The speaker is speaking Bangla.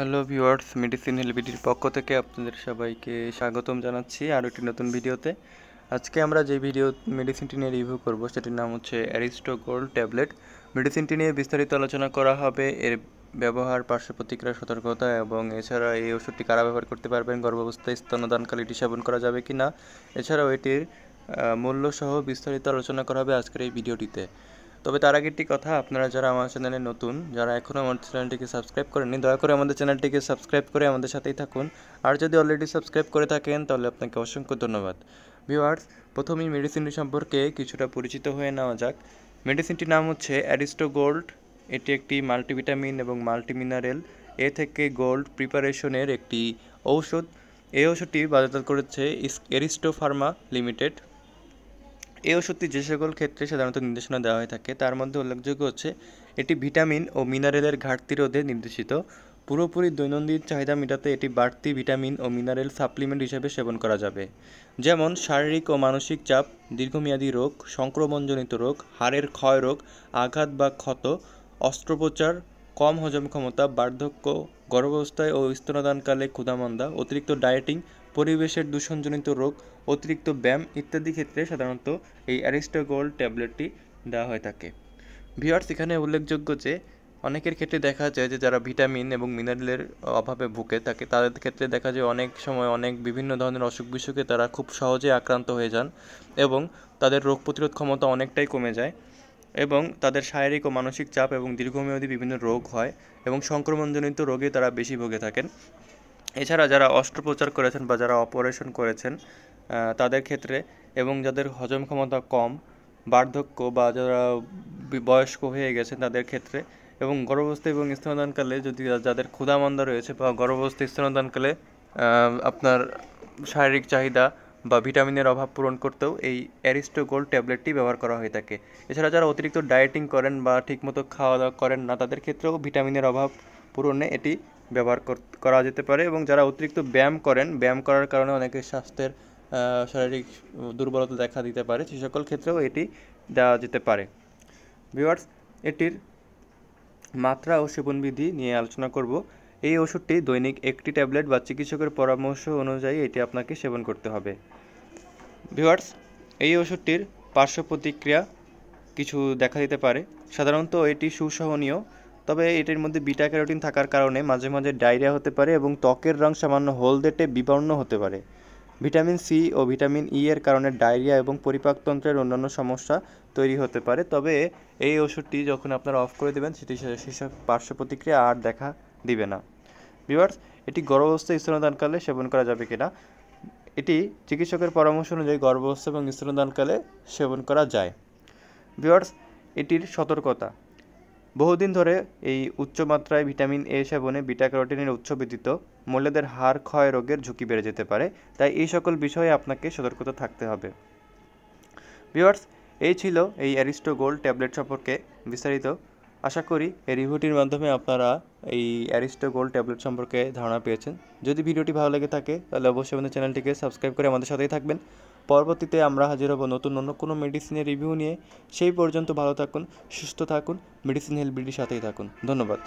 হ্যালো ভিউয়ার্স মেডিসিন হেলবিডির পক্ষ থেকে আপনাদের সবাইকে স্বাগতম জানাচ্ছি আরও একটি নতুন ভিডিওতে আজকে আমরা যে ভিডিও মেডিসিনটি নিয়ে রিভিউ করব সেটির নাম হচ্ছে অ্যারিস্টো গোল্ড ট্যাবলেট মেডিসিনটি নিয়ে বিস্তারিত আলোচনা করা হবে এর ব্যবহার পার্শ্ব প্রতিক্রিয়া সতর্কতা এবং এছাড়া এই ওষুধটি কারা ব্যবহার করতে পারবেন গর্ভাবস্থায় স্তনদানকালে এটি সেবন করা যাবে কি না এছাড়াও এটির মূল্যসহ বিস্তারিত আলোচনা করা হবে আজকের এই ভিডিওটিতে তবে তার আগে একটি কথা আপনারা যারা আমার চ্যানেলে নতুন যারা এখনও আমার চ্যানেলটিকে সাবস্ক্রাইব করেননি দয়া করে আমাদের চ্যানেলটিকে সাবস্ক্রাইব করে আমাদের সাথেই থাকুন আর যদি অলরেডি সাবস্ক্রাইব করে থাকেন তাহলে আপনাকে অসংখ্য ধন্যবাদ ভিউয়ার্স প্রথমেই মেডিসিনটি সম্পর্কে কিছুটা পরিচিত হয়ে নেওয়া যাক মেডিসিনটির নাম হচ্ছে অ্যারিস্টো গোল্ড এটি একটি মাল্টিভিটামিন এবং মাল্টিমিনারেল এ থেকে গোল্ড প্রিপারেশনের একটি ঔষধ এই ঔষধটি বাজারজাত করেছে এরিস্টো ফার্মা লিমিটেড এই ওষুধটি যে সকল ক্ষেত্রে সাধারণত নির্দেশনা দেওয়া হয়ে থাকে তার মধ্যে উল্লেখযোগ্য হচ্ছে এটি ভিটামিন ও মিনারেলের ঘাটতি রোধে নির্দেশিত পুরোপুরি দৈনন্দিন চাহিদা মেটাতে এটি বাড়তি ভিটামিন ও মিনারেল সাপ্লিমেন্ট হিসেবে সেবন করা যাবে যেমন শারীরিক ও মানসিক চাপ দীর্ঘমেয়াদী রোগ সংক্রমণজনিত রোগ হাড়ের ক্ষয় রোগ আঘাত বা ক্ষত অস্ত্রোপচার কম হজম ক্ষমতা বার্ধক্য গর্ভাবস্থায় ও স্তনদানকালে ক্ষুধামন্দা অতিরিক্ত ডায়েটিং পরিবেশের দূষণজনিত রোগ অতিরিক্ত ব্যায়াম ইত্যাদি ক্ষেত্রে সাধারণত এই অ্যারিস্টোগোল ট্যাবলেটটি দেওয়া হয়ে থাকে ভিওয়ার্স এখানে উল্লেখযোগ্য যে অনেকের ক্ষেত্রে দেখা যায় যে যারা ভিটামিন এবং মিনারেলের অভাবে ভুগে থাকে তাদের ক্ষেত্রে দেখা যায় অনেক সময় অনেক বিভিন্ন ধরনের অসুখ বিসুখে তারা খুব সহজে আক্রান্ত হয়ে যান এবং তাদের রোগ প্রতিরোধ ক্ষমতা অনেকটাই কমে যায় এবং তাদের শারীরিক ও মানসিক চাপ এবং দীর্ঘমেয়াদী বিভিন্ন রোগ হয় এবং সংক্রমণজনিত রোগে তারা বেশি ভোগে থাকেন এছাড়া যারা অস্ত্রোপচার করেছেন বা যারা অপারেশন করেছেন তাদের ক্ষেত্রে এবং যাদের হজম ক্ষমতা কম বার্ধক্য বা যারা বয়স্ক হয়ে গেছেন তাদের ক্ষেত্রে এবং গর্ভস্থ এবং স্থানদানকালে যদি যাদের ক্ষুধামন্দা রয়েছে বা গর্ভবস্থী স্থানদানকালে আপনার শারীরিক চাহিদা বা ভিটামিনের অভাব পূরণ করতেও এই অ্যারিস্টো গোল্ড ট্যাবলেটটি ব্যবহার করা হয়ে থাকে এছাড়া যারা অতিরিক্ত ডায়েটিং করেন বা ঠিকমতো খাওয়া দাওয়া করেন না তাদের ক্ষেত্রেও ভিটামিনের অভাব পূরণে এটি ব্যবহার করা যেতে পারে এবং যারা অতিরিক্ত ব্যায়াম করেন ব্যায়াম করার কারণে অনেকের স্বাস্থ্যের শারীরিক দুর্বলতা দেখা দিতে পারে সে সকল ক্ষেত্রেও এটি দেওয়া যেতে পারে ভিওয়ার্স এটির মাত্রা ও সেবন বিধি নিয়ে আলোচনা করব এই ওষুধটি দৈনিক একটি ট্যাবলেট বা চিকিৎসকের পরামর্শ অনুযায়ী এটি আপনাকে সেবন করতে হবে ভিওয়ার্স এই ওষুধটির পার্শ্ব প্রতিক্রিয়া কিছু দেখা দিতে পারে সাধারণত এটি সুসহনীয় তবে এটির মধ্যে বিটা ক্যারোটিন থাকার কারণে মাঝে মাঝে ডায়রিয়া হতে পারে এবং ত্বকের রং সামান্য হলদেটে বিবর্ণ হতে পারে ভিটামিন সি ও ভিটামিন ই এর কারণে ডায়রিয়া এবং পরিপাকতন্ত্রের অন্যান্য সমস্যা তৈরি হতে পারে তবে এই ওষুধটি যখন আপনারা অফ করে দেবেন সেটি সেসব পার্শ্ব প্রতিক্রিয়া আর দেখা দিবে না ভিউয়ার্স এটি গর্ভাবস্থা স্তনদানকালে সেবন করা যাবে কিনা এটি চিকিৎসকের পরামর্শ অনুযায়ী গর্ভাবস্থা এবং স্তনদানকালে সেবন করা যায় ভিউয়ার্স এটির সতর্কতা বহুদিন ধরে এই উচ্চমাত্রায় ভিটামিন এ সেবনে বিটা ক্যারোটিনের উৎস ব্যতীত মহিলাদের হার ক্ষয় রোগের ঝুঁকি বেড়ে যেতে পারে তাই এই সকল বিষয়ে আপনাকে সতর্কতা থাকতে হবে ভিউয়ার্স এই ছিল এই অ্যারিস্টো গোল্ড ট্যাবলেট সম্পর্কে বিস্তারিত আশা করি এই রিভিউটির মাধ্যমে আপনারা এই অ্যারিস্টো গোল্ড ট্যাবলেট সম্পর্কে ধারণা পেয়েছেন যদি ভিডিওটি ভালো লেগে থাকে তাহলে অবশ্যই আমাদের চ্যানেলটিকে সাবস্ক্রাইব করে আমাদের সাথেই থাকবেন পরবর্তীতে আমরা হাজির হব নতুন অন্য কোনো মেডিসিনের রিভিউ নিয়ে সেই পর্যন্ত ভালো থাকুন সুস্থ থাকুন মেডিসিন হেলবিটির সাথেই থাকুন ধন্যবাদ